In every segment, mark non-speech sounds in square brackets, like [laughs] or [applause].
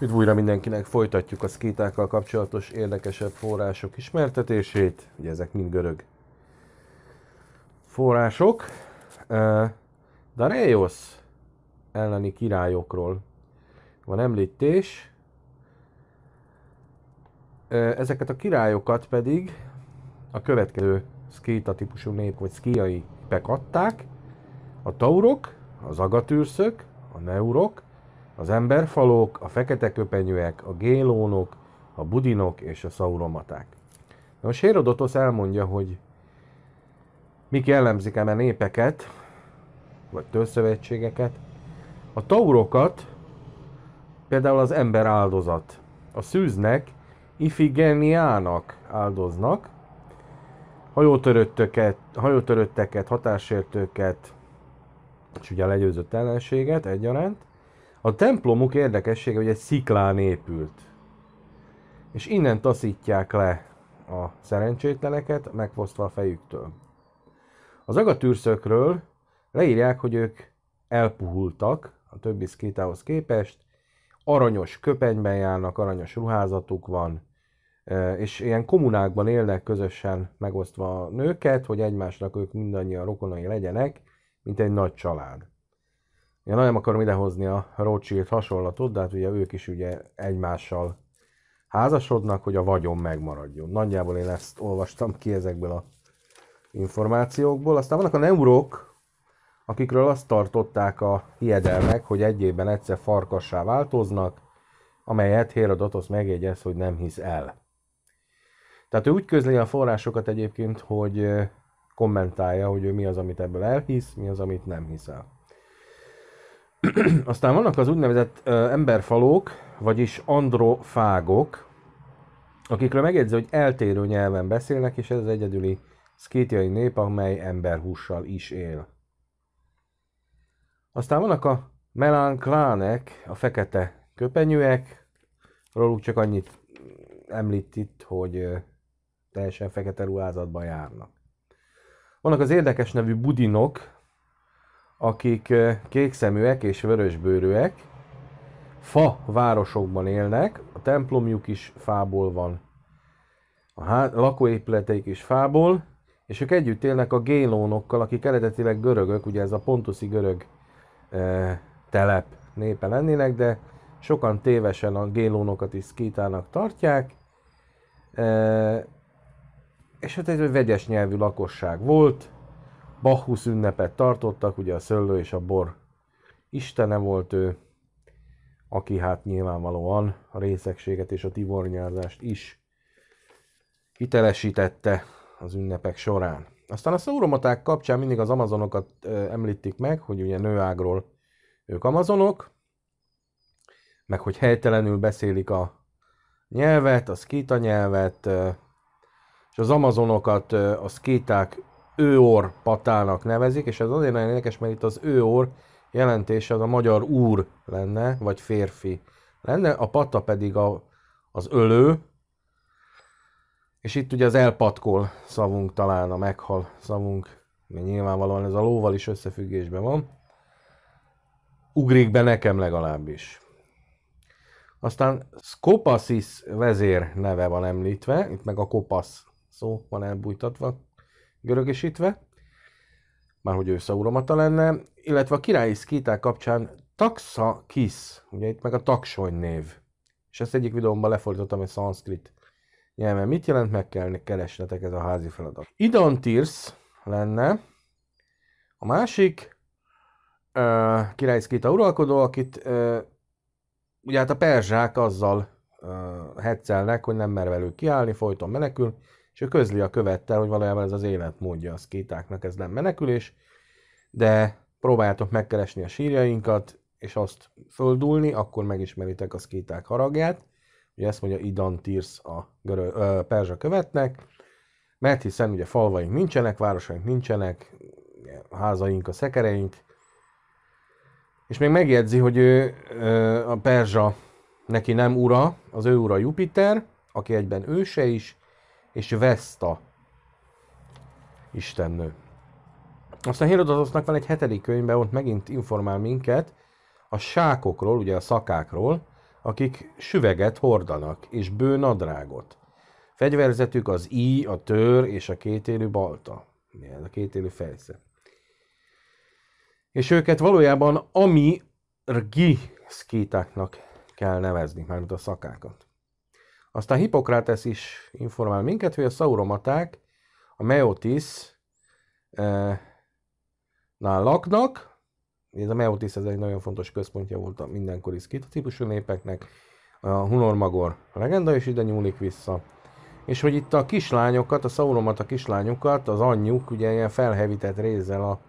Üdv újra mindenkinek, folytatjuk a szkítákkal kapcsolatos érdekesebb források ismertetését. Ugye ezek mind görög források. Uh, Dareios elleni királyokról van említés. ezeket a királyokat pedig a következő szkíta típusú nép, vagy szkíai pekadták. A taurok, az agatűrszök, a neurok, az emberfalók, a fekete köpenyűek, a gélónok, a budinok és a szauromaták. Na, a Sérodotosz elmondja, hogy mik jellemzik eme népeket, vagy tőszövetségeket. A taurokat például az ember áldozat, a szűznek, ifigeniának áldoznak, hajótöröttöket, hajótörötteket, határsértőket, és ugye a legyőzött ellenséget egyaránt, a templomuk érdekessége, hogy egy sziklán épült. És innen taszítják le a szerencsétleneket, megfosztva a fejüktől. Az agatűrszökről leírják, hogy ők elpuhultak a többi szkétához képest, aranyos köpenyben járnak, aranyos ruházatuk van, e, és ilyen kommunákban élnek közösen megosztva a nőket, hogy egymásnak ők mindannyian rokonai legyenek, mint egy nagy család. Ja nagyon akarom idehozni a Rothschild hasonlatot, de hát ugye ők is ugye egymással házasodnak, hogy a vagyon megmaradjon. Nagyjából én ezt olvastam ki ezekből a információkból. Aztán vannak a neurok, akikről azt tartották a hiedelmek, hogy egy évben egyszer farkassá változnak, amelyet Hérodotosz megjegyez, hogy nem hisz el. Tehát ő úgy közli a forrásokat egyébként, hogy kommentálja, hogy ő mi az, amit ebből elhisz, mi az, amit nem hisz el. [clears throat] Aztán vannak az úgynevezett emberfalók, vagyis androfágok, akikről megjegyzi, hogy eltérő nyelven beszélnek, és ez az egyedüli szkétiai nép, amely emberhússal is él. Aztán vannak a melánklánek, a fekete köpenyűek, róluk csak annyit említ itt, hogy teljesen fekete ruházatban járnak. Vannak az érdekes nevű budinok, akik kékszeműek és vörösbőrűek, fa városokban élnek, a templomjuk is fából van, a lakóépületeik is fából, és ők együtt élnek a gélónokkal, akik eredetileg görögök, ugye ez a pontoszi görög e, telep népe lennének, de sokan tévesen a gélónokat is szkítának tartják, e, és hát egy vegyes nyelvű lakosság volt, Bacchus ünnepet tartottak, ugye a szöllő és a bor istene volt ő, aki hát nyilvánvalóan a részegséget és a tivornyázást is hitelesítette az ünnepek során. Aztán a szauromaták kapcsán mindig az amazonokat említik meg, hogy ugye nőágról ők amazonok, meg hogy helytelenül beszélik a nyelvet, a szkíta nyelvet, és az amazonokat a szkíták őor patának nevezik, és ez azért nagyon érdekes, mert itt az őor jelentése az a magyar úr lenne, vagy férfi lenne, a pata pedig a, az ölő, és itt ugye az elpatkol szavunk talán, a meghal szavunk, mert nyilvánvalóan ez a lóval is összefüggésben van. Ugrik be nekem legalábbis. Aztán Skopasis vezér neve van említve, itt meg a kopasz szó van elbújtatva már hogy ő szauromata lenne, illetve a királyi szkíták kapcsán taxa kis, ugye itt meg a taksony név. És ezt egyik videómban lefordítottam egy szanszkrit nyelven. Mit jelent, meg kell keresnetek ez a házi feladat. Idontirs lenne a másik uh, királyi szkíta uralkodó, akit uh, ugye hát a perzsák azzal uh, heccelnek, hogy nem mer velük kiállni, folyton menekül, és ő közli a követtel, hogy valójában ez az életmódja a szkétáknak, ez nem menekülés, de próbáljátok megkeresni a sírjainkat, és azt földulni, akkor megismeritek a szkéták haragját, ugye ezt mondja Idan Tirsz a görö, ö, perzsa követnek, mert hiszen ugye falvaink nincsenek, városaink nincsenek, házaink a szekereink, és még megjegyzi, hogy ő, ö, a perzsa neki nem ura, az ő ura Jupiter, aki egyben őse is, és Vesta istennő. Aztán Herodotosnak van egy hetedik könyve, ott megint informál minket a sákokról, ugye a szakákról, akik süveget hordanak, és bő nadrágot. Fegyverzetük az íj, a tör és a kétélű balta. Ez a kétélű fejsze. És őket valójában ami rgi szkítáknak kell nevezni, mármint a szakákat. Aztán Hippokrates is informál minket, hogy a szauromaták a Meotis eh, nál laknak. Ez a Meotis ez egy nagyon fontos központja volt a mindenkori szkita típusú népeknek. A Hunormagor a legenda is ide nyúlik vissza. És hogy itt a kislányokat, a a kislányokat, az anyjuk ugye ilyen felhevített rézzel a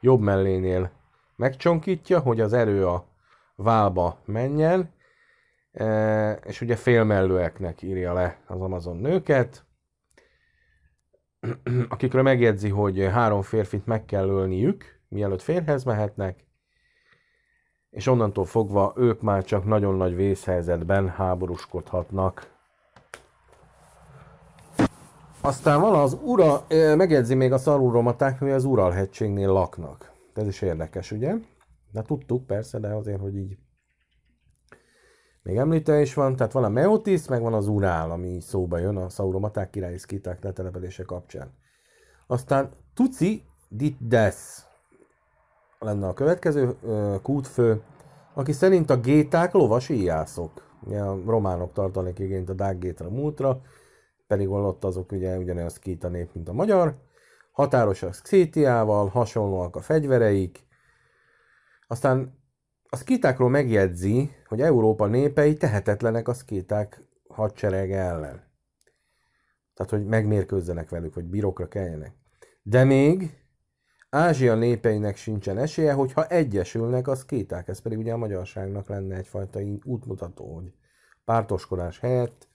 jobb mellénél megcsonkítja, hogy az erő a válba menjen, és ugye félmellőeknek írja le az Amazon nőket, [clears throat] akikről megjegyzi, hogy három férfit meg kell ölniük, mielőtt férhez mehetnek, és onnantól fogva ők már csak nagyon nagy vészhelyzetben háborúskodhatnak. Aztán van az ura, megjegyzi még a szarúromaták, hogy az Uralhegységnél laknak. Ez is érdekes, ugye? De tudtuk persze, de azért, hogy így még említve is van, tehát van a Meotis, meg van az Urál, ami szóba jön a szauromaták királyi szkíták letelepedése kapcsán. Aztán Tuci Ditdes lenne a következő kútfő, aki szerint a géták lovas íjászok. Ugye a románok tartanak igényt a dággétra múltra, pedig ott azok ugye ugyanolyan szkíta nép, mint a magyar. Határosak Szétiával, hasonlóak a fegyvereik. Aztán a szkítákról megjegyzi, hogy Európa népei tehetetlenek a szkíták hadsereg ellen. Tehát, hogy megmérkőzzenek velük, hogy birokra keljenek. De még Ázsia népeinek sincsen esélye, hogyha egyesülnek, az szkíták. Ez pedig ugye a magyarságnak lenne egyfajta útmutató, hogy pártoskodás helyett,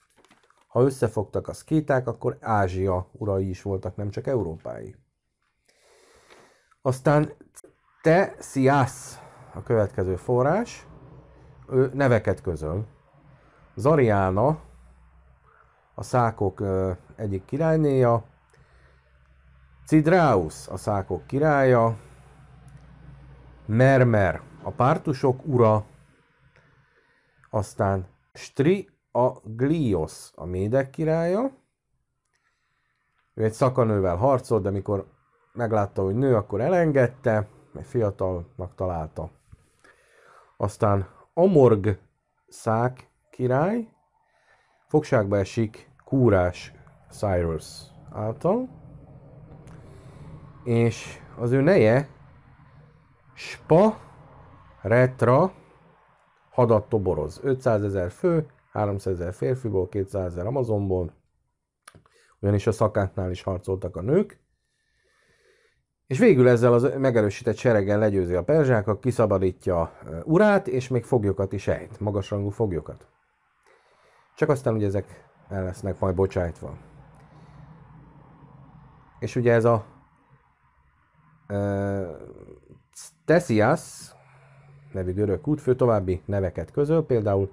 ha összefogtak a szkíták, akkor Ázsia urai is voltak, nem csak európai. Aztán te sziász a következő forrás, ő neveket közöl. Zariána, a szákok egyik királynéja, Cidráus, a szákok királya, Mermer, a pártusok ura, aztán Stri, a Glios, a médek királya. Ő egy szakanővel harcolt, de mikor meglátta, hogy nő, akkor elengedte, mert fiatalnak találta. Aztán Amorg szák király, fogságba esik Kúrás Cyrus által, és az ő neje Spa Retra hadat toboroz. 500 ezer fő, 300 ezer férfiból, 200 ezer Amazonból, ugyanis a szakátnál is harcoltak a nők, és végül ezzel az megerősített sereggel legyőzi a perzsákat, kiszabadítja urát, és még foglyokat is ejt, magasrangú foglyokat. Csak aztán ugye ezek el lesznek majd bocsájtva. És ugye ez a uh, Tessias nevű görög útfő további neveket közöl, például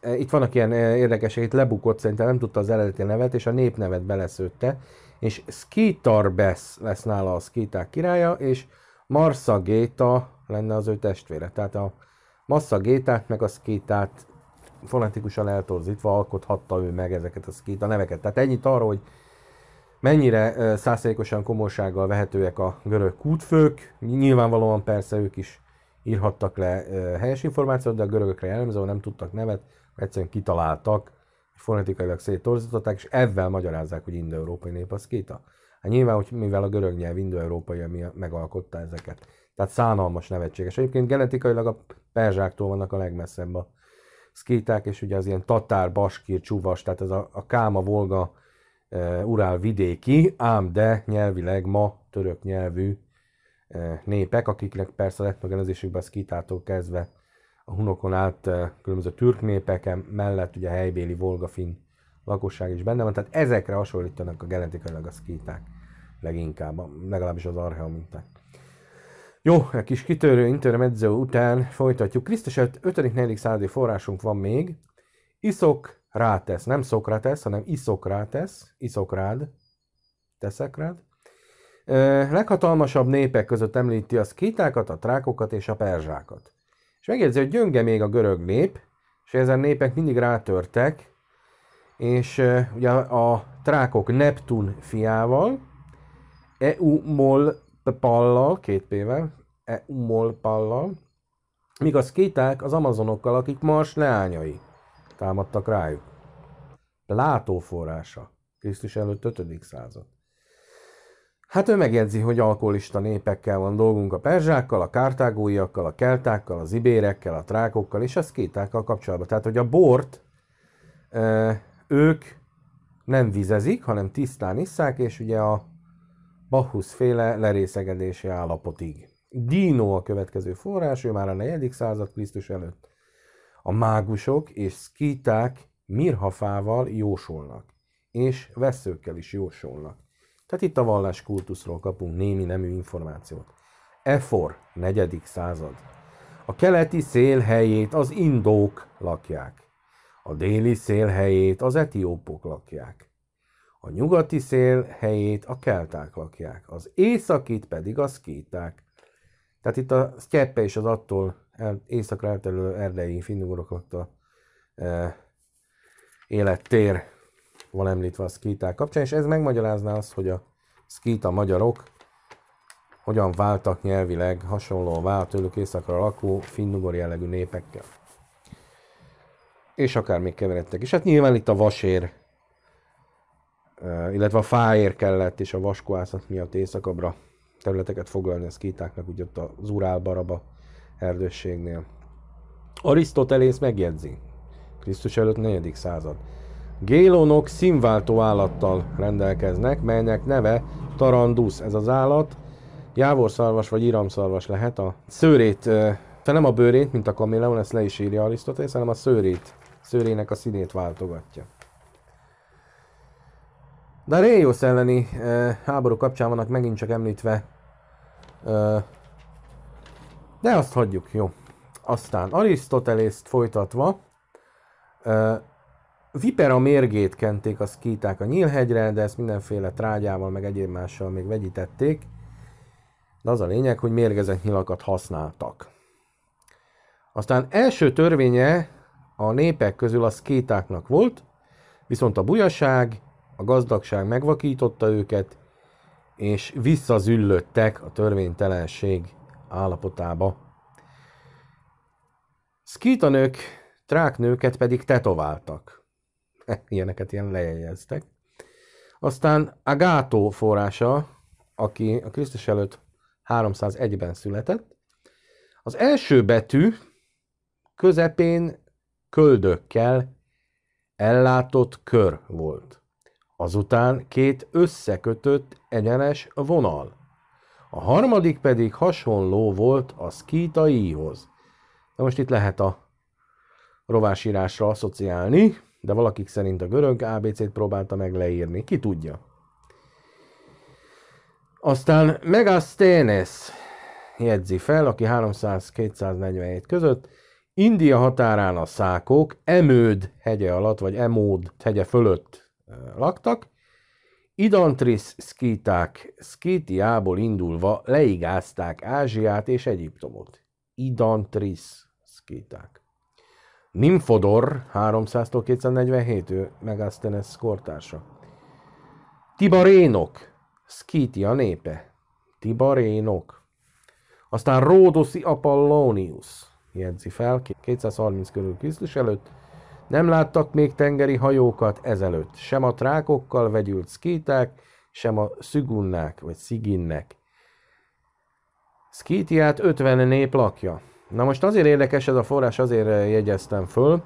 e, itt vannak ilyen e, érdekesek, itt lebukott, szerintem nem tudta az eredeti nevet, és a népnevet beleszőtte, és Skitarbesz lesz nála a skiták királya, és Marsa Géta lenne az ő testvére. Tehát a Massa Gétát meg a Skitát fonetikusan eltorzítva alkothatta ő meg ezeket a Skita neveket. Tehát ennyit arról, hogy mennyire százszerékosan komolysággal vehetőek a görög kútfők. Nyilvánvalóan persze ők is írhattak le helyes információt, de a görögökre jellemző, nem tudtak nevet, egyszerűen kitaláltak fonetikailag széttorzították, és ebben magyarázzák, hogy indoeurópai nép az kéta. Hát nyilván, hogy mivel a görög nyelv indoeurópai megalkotta ezeket. Tehát szánalmas, nevetséges. Egyébként genetikailag a perzsáktól vannak a legmesszebb a szkíták, és ugye az ilyen tatár, baskír, csúvas, tehát ez a, a káma, volga, e, urál vidéki, ám de nyelvileg ma török nyelvű e, népek, akiknek persze lett megelezésükben a szkítától kezdve a hunokon át eh, különböző türk népeken mellett ugye a helybéli volgafin lakosság is benne van, tehát ezekre hasonlítanak a genetikailag a szkíták leginkább, legalábbis az archeo minták. Jó, egy kis kitörő intermedző után folytatjuk. Krisztus 5.-4. századi forrásunk van még. Iszok rátesz, nem szokrátesz, hanem iszok rád, teszek rád. Eh, leghatalmasabb népek között említi a szkítákat, a trákokat és a perzsákat. És megjegyzi, hogy gyönge még a görög nép, és ezen népek mindig rátörtek, és uh, ugye a trákok Neptun fiával, Eumol pallal, két pével, Eumol pallal, míg a kéták az amazonokkal, akik mars leányai támadtak rájuk. Látóforrása. Krisztus előtt 5. század. Hát ő megjegyzi, hogy alkoholista népekkel van dolgunk a perzsákkal, a kártágóiakkal, a keltákkal, az ibérekkel, a trákokkal és a szkétákkal kapcsolatban. Tehát, hogy a bort ők nem vizezik, hanem tisztán isszák, és ugye a Bacchus féle lerészegedési állapotig. Dino a következő forrás, ő már a 4. század Krisztus előtt. A mágusok és szkíták mirhafával jósolnak, és veszőkkel is jósolnak. Tehát itt a vallás kultuszról kapunk némi nemű információt. Efor, negyedik század. A keleti szél helyét az indók lakják. A déli szél helyét az etiópok lakják. A nyugati szél helyét a kelták lakják. Az északit pedig a szkíták. Tehát itt a sztyeppe és az attól el, északra elterülő erdei finnugorok lakta e, élettér van említve a szkíták kapcsán, és ez megmagyarázná azt, hogy a szkíta magyarok hogyan váltak nyelvileg hasonló a tőlük északra lakó finnugor jellegű népekkel. És akár még keveredtek. is, hát nyilván itt a vasér, illetve a fáér kellett, és a vaskoászat miatt északabbra területeket foglalni a szkítáknak, ugye ott az Urál-Baraba erdősségnél. Arisztotelész megjegyzi, Krisztus előtt 4. század, Gélonok színváltó állattal rendelkeznek, melynek neve tarandusz. Ez az állat jávorszarvas vagy iramszarvas lehet. A szőrét, fel nem a bőrét, mint a kaméleon, ezt le is írja Arisztotész, hanem a szőrét, szőrének a színét váltogatja. De a Réjós elleni e, háború kapcsán vannak megint csak említve. E, de azt hagyjuk, jó. Aztán Arisztotelészt folytatva, e, Vipera mérgét kenték a szkíták a Nyílhegyre, de ezt mindenféle trágyával, meg egyéb mással még vegyítették. De az a lényeg, hogy mérgezett nyilakat használtak. Aztán első törvénye a népek közül a szkétáknak volt, viszont a bujaság, a gazdagság megvakította őket, és visszazüllöttek a törvénytelenség állapotába. Szkítanők, tráknőket pedig tetováltak. [laughs] ilyeneket ilyen lejegyeztek. Aztán Agátó forrása, aki a Krisztus előtt 301-ben született, az első betű közepén köldökkel ellátott kör volt. Azután két összekötött egyenes vonal. A harmadik pedig hasonló volt a szkítaihoz. Na most itt lehet a rovásírásra asszociálni, de valakik szerint a görög ABC-t próbálta meg leírni. Ki tudja? Aztán Megasthenes jegyzi fel, aki 300-247 között, India határán a szákok Emőd hegye alatt, vagy Emód hegye fölött laktak, Idantris szkíták Szkítiából indulva leigázták Ázsiát és Egyiptomot. Idantris szkíták. Nymphodor 300-tól 247, ő kortársa. Tibarénok, Szkítia népe, Tibarénok. Aztán Ródoszi Apollonius, jegyzi fel, 230 körül Krisztus előtt. Nem láttak még tengeri hajókat ezelőtt, sem a trákokkal vegyült szkíták, sem a szügunnák vagy sziginnek. Szkítiát 50 nép lakja, Na most azért érdekes ez a forrás, azért eh, jegyeztem föl,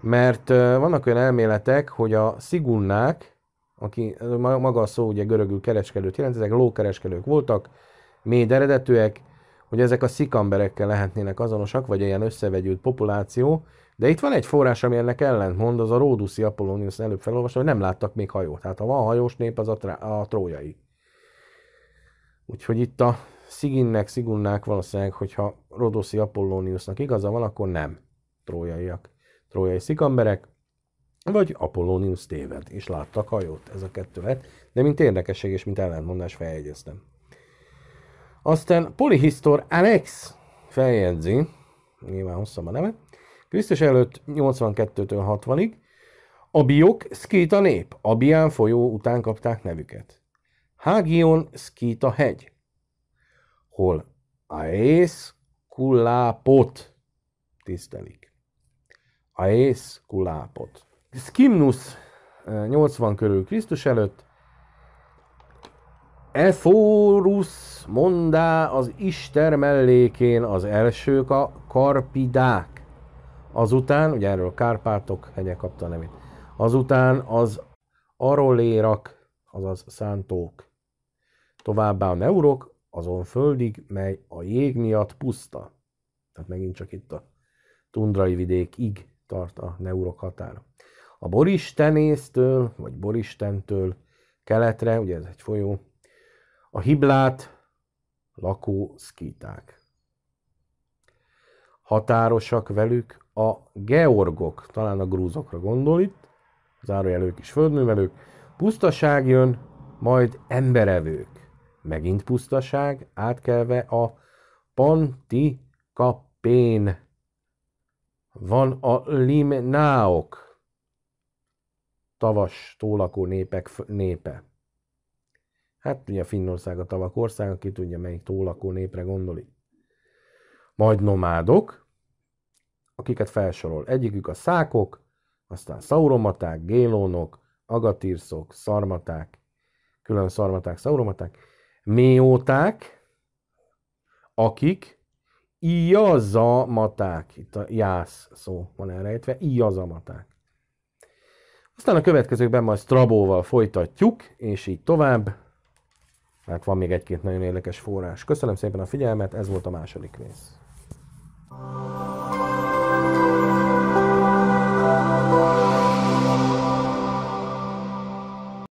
mert eh, vannak olyan elméletek, hogy a szigunnák, aki eh, maga a szó ugye görögül kereskedőt jelent, ezek lókereskedők voltak, mély eredetűek, hogy ezek a szikamberekkel lehetnének azonosak, vagy ilyen összevegyült populáció, de itt van egy forrás, ami ennek ellentmond, az a Róduszi Apollonius előbb felolvasta, hogy nem láttak még hajót. Tehát ha van hajós nép, az a, trá- a trójai. Úgyhogy itt a Sziginnek, Szigunnák valószínűleg, hogyha Rodoszi Apollóniusnak igaza van, akkor nem trójaiak, trójai szikamberek, vagy Apollónius téved, és láttak hajót, ez a kettő lett, de mint érdekesség és mint ellentmondás feljegyeztem. Aztán Polihistor Alex feljegyzi, nyilván hosszabb a neve, Krisztus előtt 82-től 60-ig, a biok szkíta nép, Abián folyó után kapták nevüket. Hágion szkíta hegy, hol a ész kulápot tisztelik. A ész kulápot. Skimnus 80 eh, körül Krisztus előtt Eforus mondá az Ister mellékén az elsők a karpidák. Azután, ugye erről a Kárpátok hegye kapta a nevét, azután az arolérak, azaz szántók. Továbbá a neurok, azon földig, mely a jég miatt puszta. Tehát megint csak itt a tundrai vidékig tart a neurok határa. A boristenésztől, vagy boristentől keletre, ugye ez egy folyó, a hiblát lakó szkíták. Határosak velük a georgok, talán a grúzokra gondol itt, zárójelők is földművelők, pusztaság jön, majd emberevők megint pusztaság, átkelve a kapén. Van a Limnáok, tavas tólakó népek népe. Hát ugye Finnország a tavak ország, aki tudja melyik tólakó népre gondolik. Majd nomádok, akiket felsorol. Egyikük a szákok, aztán szauromaták, gélónok, agatírszok, szarmaták, külön szarmaták, szauromaták, méóták, akik iazamaták. Itt a jász szó van elrejtve, iazamaták. Aztán a következőkben majd Strabóval folytatjuk, és így tovább. Mert van még egy-két nagyon érdekes forrás. Köszönöm szépen a figyelmet, ez volt a második rész.